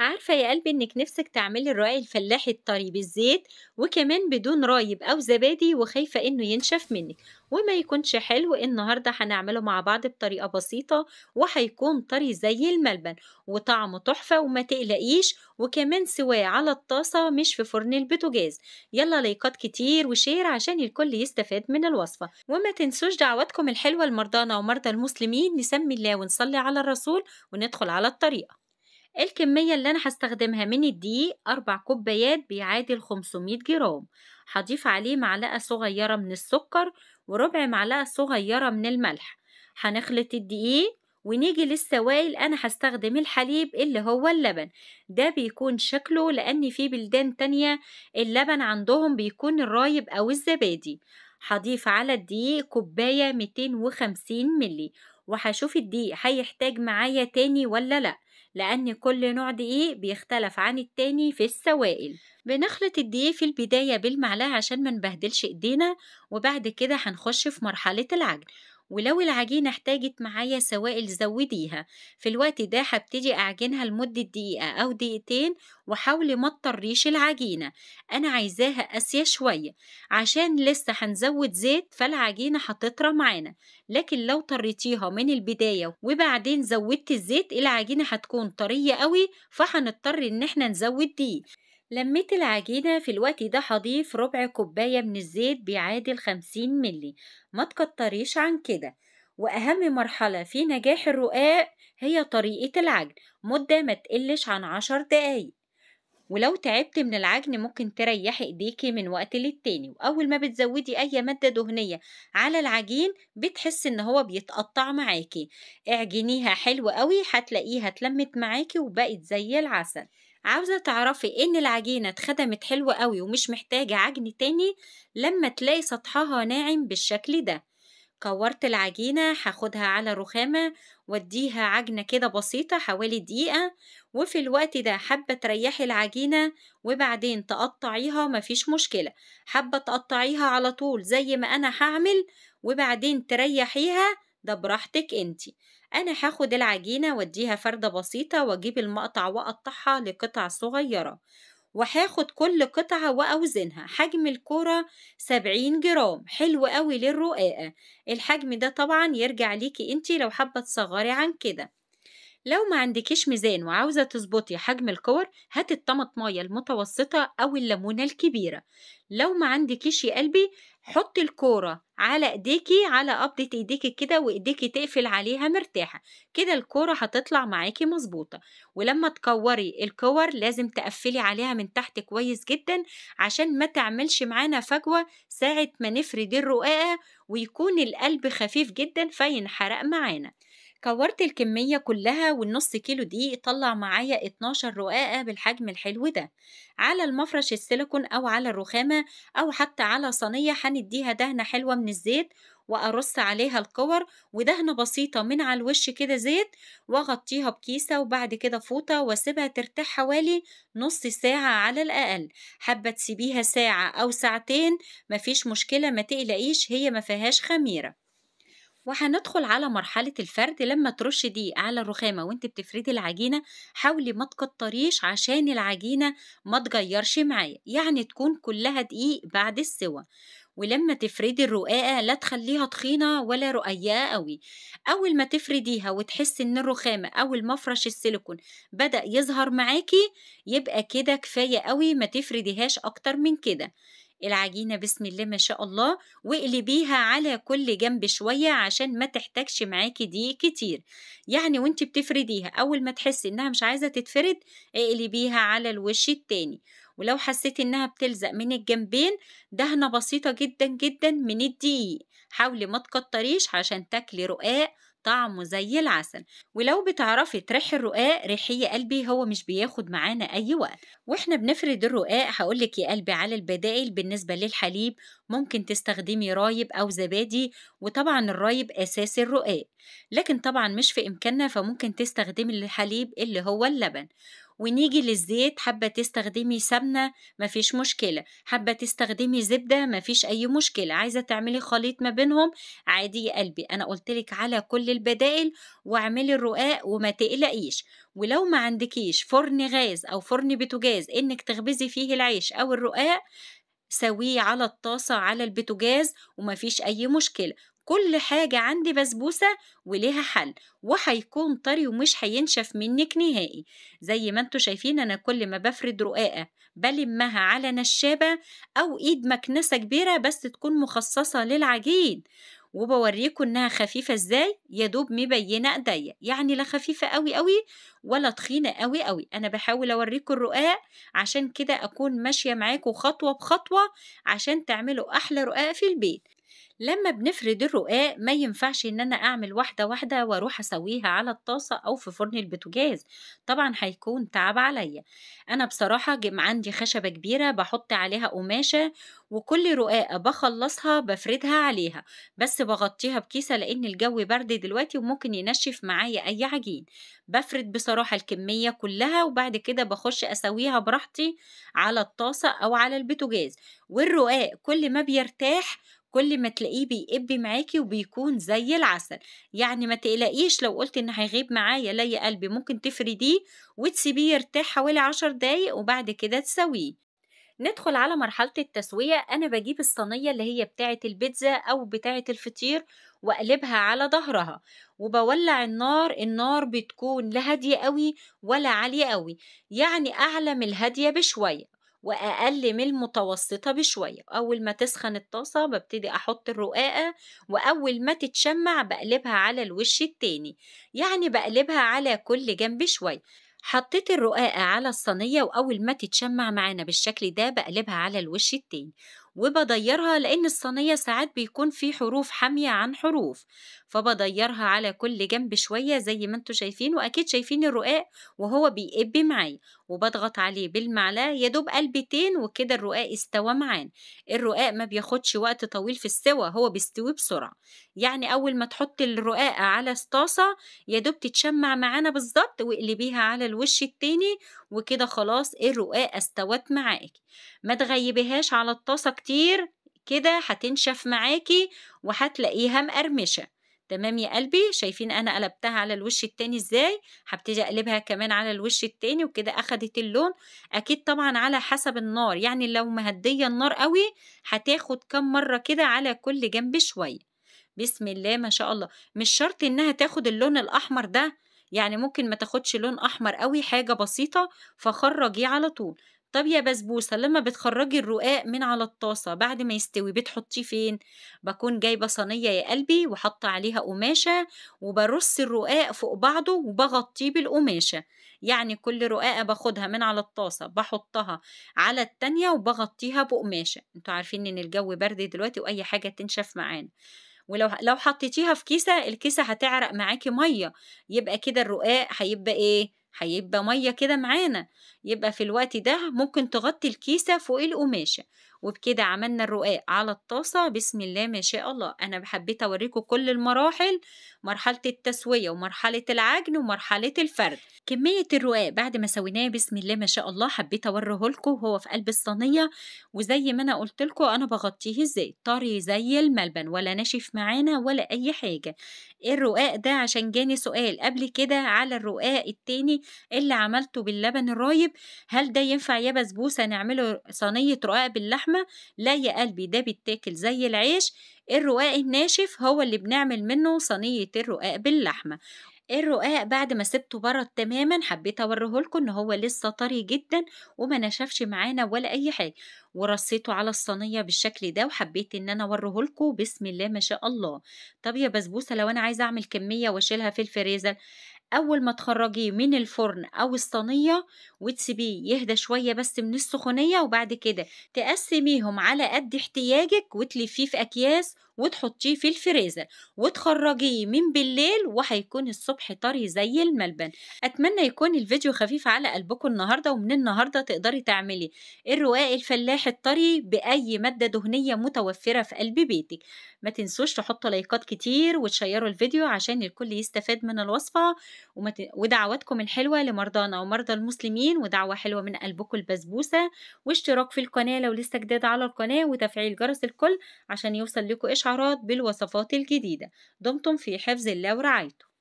عارفة يا قلبي إنك نفسك تعملي الرقاق الفلاحي الطري بالزيت وكمان بدون رايب أو زبادي وخايفة إنه ينشف منك وما يكونش حلو النهاردة هنعمله مع بعض بطريقة بسيطة وهيكون طري زي الملبن وطعمه تحفة وما تقلقيش وكمان سواه على الطاسة مش في فرن البوتاجاز يلا لايكات كتير وشير عشان الكل يستفاد من الوصفة وما تنسوش دعواتكم الحلوة لمرضانا ومرضى المسلمين نسمي الله ونصلي على الرسول وندخل على الطريقة الكمية اللي أنا هستخدمها من الدقيق أربع كوبايات بيعادل 500 جرام هضيف عليه معلقة صغيرة من السكر وربع معلقة صغيرة من الملح هنخلط الدقيق ونيجي للسوائل أنا هستخدم الحليب اللي هو اللبن ده بيكون شكله لأن في بلدان تانية اللبن عندهم بيكون الرايب أو الزبادي هضيف على الدقيق كوباية 250 ملي وهشوف الدقيق هيحتاج معايا تاني ولا لأ لأن كل نوع دقيق بيختلف عن التاني في السوائل بنخلط الدقيق في البداية بالمعلقة عشان ما نبهدلش ايدينا وبعد كده هنخش في مرحلة العجن ولو العجينة احتاجت معايا سوائل زوديها في الوقت ده هبتدي أعجنها لمدة دقيقة أو دقيقتين وحاولي ما تطريش العجينة أنا عايزاها قاسية شوية عشان لسه هنزود زيت فالعجينة هتطرى معانا لكن لو طريتيها من البداية وبعدين زودت الزيت العجينة هتكون طرية قوي فهنضطر إن احنا نزود دقيق لميت العجينة في الوقت ده هضيف ربع كوباية من الزيت بيعادل 50 ملي ما تكتريش عن كده وأهم مرحلة في نجاح الرقاق هي طريقة العجن مدة ما تقلش عن 10 دقايق ولو تعبت من العجن ممكن تريحي ايديكي من وقت للتاني واول ما بتزودي اي مادة دهنية على العجين بتحس ان هو بيتقطع معاكي اعجنيها حلو قوي هتلاقيها اتلمت معاكي وبقت زي العسل عاوزة تعرفي إن العجينة اتخدمت حلوة قوي ومش محتاجة عجن تاني لما تلاقي سطحها ناعم بالشكل ده كورت العجينة هاخدها على رخامة واديها عجنة كده بسيطة حوالي دقيقة وفي الوقت ده حابة تريحي العجينة وبعدين تقطعيها مفيش مشكلة حابة تقطعيها على طول زي ما أنا هعمل وبعدين تريحيها ده براحتك انتي أنا هاخد العجينة واديها فردة بسيطة واجيب المقطع وأقطعها لقطع صغيرة وهاخد كل قطعة وأوزنها حجم الكرة 70 جرام حلو قوي للرقاقة الحجم ده طبعا يرجع ليكي انتي لو حابة تصغري عن كده لو ما عندكيش ميزان وعاوزة تظبطي حجم الكور هاتي الطماطمية المتوسطة أو الليمونة الكبيرة لو ما عندكيش يا قلبي حطي الكورة على ايديكي على قبضة ايديكي كده وايديكي تقفل عليها مرتاحة كده الكورة هتطلع معاكي مظبوطة ولما تكوري الكور لازم تقفلي عليها من تحت كويس جدا عشان ما تعملش معانا فجوة ساعة ما نفرد الرقاقة ويكون القلب خفيف جدا فينحرق معانا كورت الكمية كلها والنص كيلو دي طلع معايا 12 رقاقة بالحجم الحلو ده على المفرش السيليكون أو على الرخامة أو حتى على صينية هنديها دهنة حلوة من الزيت وأرص عليها الكور ودهنة بسيطة من على الوش كده زيت وأغطيها بكيسة وبعد كده فوطة وأسيبها ترتاح حوالي نص ساعة على الأقل حابة تسيبيها ساعة أو ساعتين مفيش مشكلة ما تقلقيش هي ما فيهاش خميرة وهندخل على مرحلة الفرد لما ترش دي على الرخامة وانت بتفردي العجينة حاولي ما تكتريش عشان العجينة ما تغيرش معايا يعني تكون كلها دقيق بعد السوى ولما تفردي الرقاقة لا تخليها تخينة ولا رؤية قوي أول ما تفرديها وتحسي إن الرخامة أو المفرش السيليكون بدأ يظهر معاكي يبقى كده كفاية قوي ما تفرديهاش أكتر من كده العجينة بسم الله ما شاء الله واقلبيها على كل جنب شوية عشان ما تحتاجش معاكي دي كتير يعني وانت بتفرديها أول ما تحسي إنها مش عايزة تتفرد اقلبيها على الوش التاني ولو حسيتي إنها بتلزق من الجنبين دهنة بسيطة جدا جدا من الدقيق حاولي ما تكتريش عشان تاكلي رقاق طعمه زي العسل ولو بتعرفي تريحي الرقاق ريحيه يا قلبي هو مش بياخد معانا اي وقت واحنا بنفرد الرقاق هقولك يا قلبي على البدائل بالنسبه للحليب ممكن تستخدمي رايب او زبادي وطبعا الرايب اساس الرقاق لكن طبعا مش في امكاننا فممكن تستخدمي الحليب اللي هو اللبن ونيجي للزيت حابة تستخدمي سمنة مفيش مشكلة حابة تستخدمي زبدة مفيش أي مشكلة عايزة تعملي خليط ما بينهم عادي يا قلبي أنا قلتلك على كل البدائل واعملي الرقاق وما تقلقيش ولو ما عندكيش فرن غاز أو فرن بتجاز إنك تخبزي فيه العيش أو الرقاق سويه على الطاسة على البتجاز ومفيش أي مشكلة كل حاجة عندي بسبوسة وليها حل وهيكون طري ومش هينشف منك نهائي زي ما انتوا شايفين أنا كل ما بفرد رقاقة بلمها على نشابة أو إيد مكنسة كبيرة بس تكون مخصصة للعجين وبوريكم انها خفيفه ازاي يدوب مبينه ايديا يعني لا خفيفه قوي قوي ولا تخينه قوي قوي انا بحاول اوريكم الرقاق عشان كده اكون ماشيه معاكم خطوه بخطوه عشان تعملوا احلى رقاق في البيت لما بنفرد الرقاق ما ينفعش ان انا اعمل واحده واحده واروح اسويها على الطاسه او في فرن البوتاجاز طبعا هيكون تعب عليا انا بصراحه عندي خشبه كبيره بحط عليها قماشه وكل رقاقه بخلصها بفردها عليها بس بغطيها بكيسه لان الجو برد دلوقتي وممكن ينشف معايا اي عجين بفرد بصراحه الكميه كلها وبعد كده بخش اسويها براحتي على الطاسه او على البوتاجاز والرقاق كل ما بيرتاح كل ما تلاقيه بيقب معاكي وبيكون زي العسل يعني ما تقلقيش لو قلت ان هيغيب معايا لي قلبي ممكن تفرديه وتسيبيه يرتاح حوالي عشر دقايق وبعد كده تسويه ندخل على مرحلة التسوية أنا بجيب الصينية اللي هي بتاعة البيتزا أو بتاعة الفطير وأقلبها على ظهرها وبولع النار النار بتكون لا هادية قوي ولا عالية قوي يعني أعلى من الهادية بشوية وأقل من المتوسطة بشوية أول ما تسخن الطاسة ببتدي أحط الرقاقة وأول ما تتشمع بقلبها على الوش التاني يعني بقلبها على كل جنب شوية حطيت الرقاقة على الصينية وأول ما تتشمع معانا بالشكل ده بقلبها على الوش التاني وبضيرها لأن الصينية ساعات بيكون في حروف حامية عن حروف فبضيرها على كل جنب شوية زي ما انتوا شايفين وأكيد شايفين الرقاق وهو بيقب معي وبضغط عليه بالمعلاة يدوب قلبتين وكده الرقاق استوى معان الرقاق ما بياخدش وقت طويل في السوى هو بيستوي بسرعة يعني أول ما تحط الرقاقة على طاسة يدوب تتشمع معانا بالظبط واقلبيها على الوش التاني وكده خلاص الرقاقة استوت معاكي ما تغيبهاش على الطاسة كتير كتير كده هتنشف معاكي وهتلاقيها مقرمشه تمام يا قلبي شايفين انا قلبتها على الوش التاني ازاي هبتدي اقلبها كمان على الوش التاني وكده اخدت اللون اكيد طبعا على حسب النار يعني لو مهديه النار قوي هتاخد كم مره كده على كل جنب شويه بسم الله ما شاء الله مش شرط انها تاخد اللون الاحمر ده يعني ممكن ما تاخدش لون احمر قوي حاجه بسيطه فخرجيه على طول طب يا بسبوسة لما بتخرجي الرقاق من على الطاسة بعد ما يستوي بتحطيه فين؟ بكون جايبة صينية يا قلبي وحاطة عليها قماشة وبرص الرقاق فوق بعضه وبغطيه بالقماشة يعني كل رقاقة باخدها من على الطاسة بحطها على التانية وبغطيها بقماشة انتوا عارفين ان الجو برد دلوقتي واي حاجة تنشف معانا ولو لو حطيتيها في كيسة الكيسة هتعرق معاكي مية يبقى كده الرقاق هيبقى ايه هيبقى مية كده معانا يبقى في الوقت ده ممكن تغطي الكيسة فوق القماشة وبكده عملنا الرقاق على الطاسة بسم الله ما شاء الله أنا حبيت أوريكم كل المراحل مرحلة التسوية ومرحلة العجن ومرحلة الفرد كمية الرقاق بعد ما سويناه بسم الله ما شاء الله حبيت أوريه لكم هو في قلب الصينية وزي ما أنا قلت لكم أنا بغطيه إزاي طري زي الملبن ولا ناشف معانا ولا أي حاجة الرقاق ده عشان جاني سؤال قبل كده على الرقاق التاني اللي عملته باللبن الرايب هل ده ينفع يا بسبوسة نعمله صينية رقاق باللحمة لا يا قلبي ده بيتاكل زي العيش الرقاق الناشف هو اللي بنعمل منه صينية الرقاق باللحمة الرقاق بعد ما سبته برد تماما حبيت اوريه لكم ان هو لسه طري جدا وما نشفش معانا ولا اي حاجه ورصيته على الصينيه بالشكل ده وحبيت ان انا اوريه لكم بسم الله ما شاء الله طب يا بسبوسه لو انا عايزه اعمل كميه واشيلها في الفريزر أول ما تخرجيه من الفرن أو الصينية وتسيبيه يهدى شوية بس من السخونية وبعد كده تقسميهم على قد احتياجك وتلفيه في أكياس وتحطيه في الفريزر وتخرجيه من بالليل وهيكون الصبح طري زي الملبن اتمنى يكون الفيديو خفيف على قلبكم النهارده ومن النهارده تقدري تعملي الرقاق الفلاح الطري باي ماده دهنيه متوفره في قلب بيتك ما تنسوش تحطوا لايكات كتير وتشيروا الفيديو عشان الكل يستفاد من الوصفه ومت... ودعواتكم الحلوه لمرضانا ومرضى المسلمين ودعوه حلوه من قلبكم البسبوسه واشتراك في القناه لو لسه جداد على القناه وتفعيل جرس الكل عشان يوصل لكم اشعار الإشعارات بالوصفات الجديدة دمتم في حفظ الله ورعايته